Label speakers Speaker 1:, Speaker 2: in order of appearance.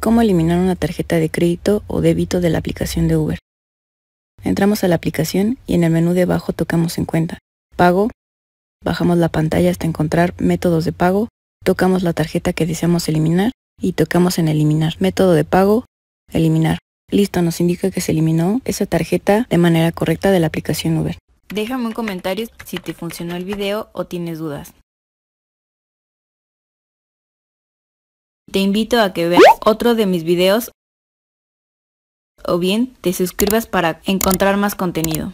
Speaker 1: cómo eliminar una tarjeta de crédito o débito de la aplicación de Uber. Entramos a la aplicación y en el menú de abajo tocamos en cuenta, pago, bajamos la pantalla hasta encontrar métodos de pago, tocamos la tarjeta que deseamos eliminar y tocamos en eliminar, método de pago, eliminar. Listo, nos indica que se eliminó esa tarjeta
Speaker 2: de manera correcta de la aplicación Uber.
Speaker 3: Déjame un comentario si te funcionó el video o
Speaker 4: tienes dudas. Te invito a que veas otro de mis videos o bien te suscribas para encontrar más contenido.